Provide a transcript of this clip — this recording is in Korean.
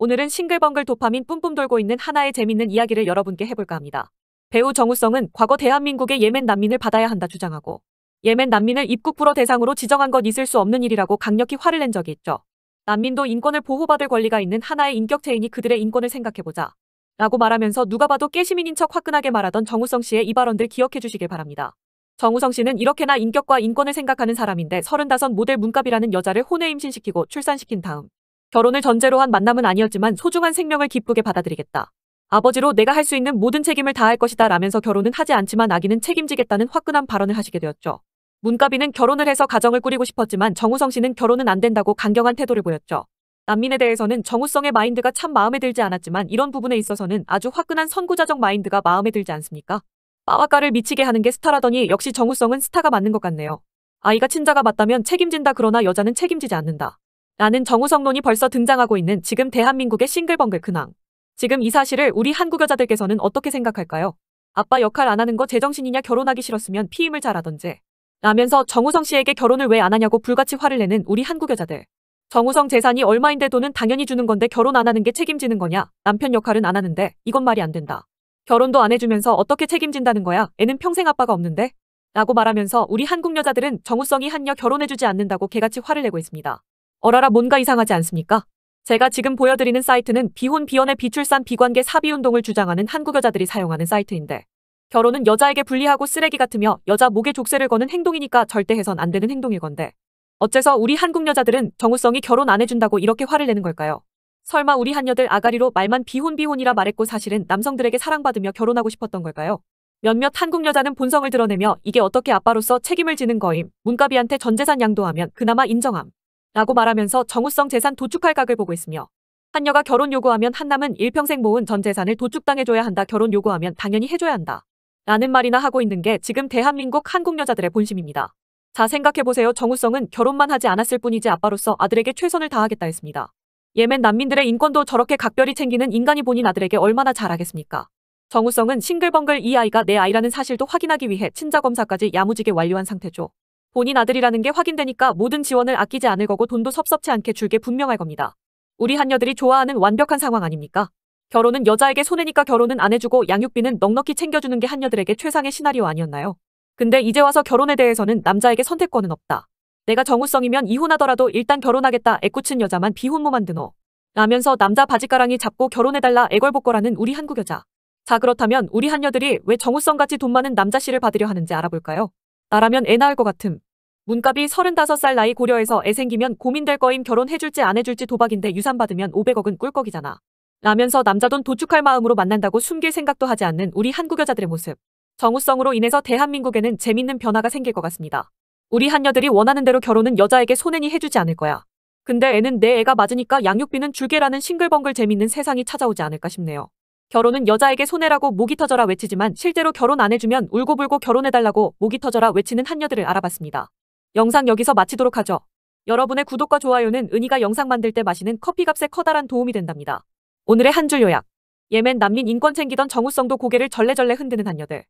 오늘은 싱글벙글 도파민 뿜뿜 돌고 있는 하나의 재밌는 이야기를 여러분께 해볼까 합니다. 배우 정우성은 과거 대한민국의 예멘 난민을 받아야 한다 주장하고 예멘 난민을 입국 불허 대상으로 지정한 것 있을 수 없는 일이라고 강력히 화를 낸 적이 있죠. 난민도 인권을 보호받을 권리가 있는 하나의 인격체이니 그들의 인권을 생각해보자. 라고 말하면서 누가 봐도 깨시민인 척 화끈하게 말하던 정우성 씨의 이 발언들 기억해 주시길 바랍니다. 정우성 씨는 이렇게나 인격과 인권을 생각하는 사람인데 35 모델 문갑이라는 여자를 혼외 임신시키고 출산시킨 다음 결혼을 전제로 한 만남은 아니었지만 소중한 생명을 기쁘게 받아들이겠다. 아버지로 내가 할 수 있는 모든 책임을 다할 것이다 라면서 결혼은 하지 않지만 아기는 책임지겠다는 화끈한 발언을 하시게 되었죠. 문가비는 결혼을 해서 가정을 꾸리고 싶었지만 정우성 씨는 결혼은 안 된다고 강경한 태도를 보였죠. 난민에 대해서는 정우성의 마인드가 참 마음에 들지 않았지만 이런 부분에 있어서는 아주 화끈한 선구자적 마인드가 마음에 들지 않습니까? 빠와가를 미치게 하는 게 스타라더니 역시 정우성은 스타가 맞는 것 같네요. 아이가 친자가 맞다면 책임진다 그러나 여자는 책임지지 않는다. 라는 정우성론이 벌써 등장하고 있는 지금 대한민국의 싱글벙글 근황. 지금 이 사실을 우리 한국 여자들께서는 어떻게 생각할까요? 아빠 역할 안 하는 거 제정신이냐 결혼하기 싫었으면 피임을 잘하던지. 라면서 정우성 씨에게 결혼을 왜 안 하냐고 불같이 화를 내는 우리 한국 여자들. 정우성 재산이 얼마인데 돈은 당연히 주는 건데 결혼 안 하는 게 책임지는 거냐? 남편 역할은 안 하는데 이건 말이 안 된다. 결혼도 안 해주면서 어떻게 책임진다는 거야? 애는 평생 아빠가 없는데? 라고 말하면서 우리 한국 여자들은 정우성이 한여 결혼해주지 않는다고 개같이 화를 내고 있습니다. 어라라 뭔가 이상하지 않습니까? 제가 지금 보여드리는 사이트는 비혼, 비혼의 비출산, 비관계, 사비운동을 주장하는 한국 여자들이 사용하는 사이트인데 결혼은 여자에게 불리하고 쓰레기 같으며 여자 목에 족쇄를 거는 행동이니까 절대 해선 안 되는 행동일 건데 어째서 우리 한국 여자들은 정우성이 결혼 안 해준다고 이렇게 화를 내는 걸까요? 설마 우리 한녀들 아가리로 말만 비혼 비혼이라 말했고 사실은 남성들에게 사랑받으며 결혼하고 싶었던 걸까요? 몇몇 한국 여자는 본성을 드러내며 이게 어떻게 아빠로서 책임을 지는 거임, 문가비한테 전재산 양도하면 그나마 인정함. 라고 말하면서 정우성 재산 도축할각을 보고 있으며 한녀가 결혼 요구하면 한남은 일평생 모은 전 재산을 도축당해줘야 한다 결혼 요구하면 당연히 해줘야 한다 라는 말이나 하고 있는 게 지금 대한민국 한국 여자들의 본심입니다. 자 생각해보세요 정우성은 결혼만 하지 않았을 뿐이지 아빠로서 아들에게 최선을 다하겠다 했습니다. 예멘 난민들의 인권도 저렇게 각별히 챙기는 인간이 본인 아들에게 얼마나 잘하겠습니까. 정우성은 싱글벙글 이 아이가 내 아이라는 사실도 확인하기 위해 친자 검사까지 야무지게 완료한 상태죠. 본인 아들이라는 게 확인되니까 모든 지원을 아끼지 않을 거고 돈도 섭섭치 않게 줄게 분명할 겁니다. 우리 한녀들이 좋아하는 완벽한 상황 아닙니까? 결혼은 여자에게 손해니까 결혼은 안 해주고 양육비는 넉넉히 챙겨주는 게 한녀들에게 최상의 시나리오 아니었나요? 근데 이제 와서 결혼에 대해서는 남자에게 선택권은 없다. 내가 정우성이면 이혼하더라도 일단 결혼하겠다 애꿎은 여자만 비혼모 만드노. 라면서 남자 바지가랑이 잡고 결혼해달라 애걸복걸하는 우리 한국 여자. 자 그렇다면 우리 한녀들이 왜 정우성같이 돈 많은 남자씨를 받으려 하는지 알아볼까요? 나라면 애 낳을 것 같음. 문값이 35살 나이 고려해서 애 생기면 고민될 거임 결혼해줄지 안 해줄지 도박인데 유산받으면 500억은 꿀꺽이잖아. 라면서 남자 돈 도축할 마음으로 만난다고 숨길 생각도 하지 않는 우리 한국 여자들의 모습. 정우성으로 인해서 대한민국에는 재밌는 변화가 생길 것 같습니다. 우리 한녀들이 원하는 대로 결혼은 여자에게 손해니 해주지 않을 거야. 근데 애는 내 애가 맞으니까 양육비는 줄게라는 싱글벙글 재밌는 세상이 찾아오지 않을까 싶네요. 결혼은 여자에게 손해라고 목이 터져라 외치지만 실제로 결혼 안 해주면 울고불고 결혼해달라고 목이 터져라 외치는 한녀들을 알아봤습니다. 영상 여기서 마치도록 하죠. 여러분의 구독과 좋아요는 은희가 영상 만들 때 마시는 커피값에 커다란 도움이 된답니다. 오늘의 한 줄 요약 예멘 난민 인권 챙기던 정우성도 고개를 절레절레 흔드는 한녀들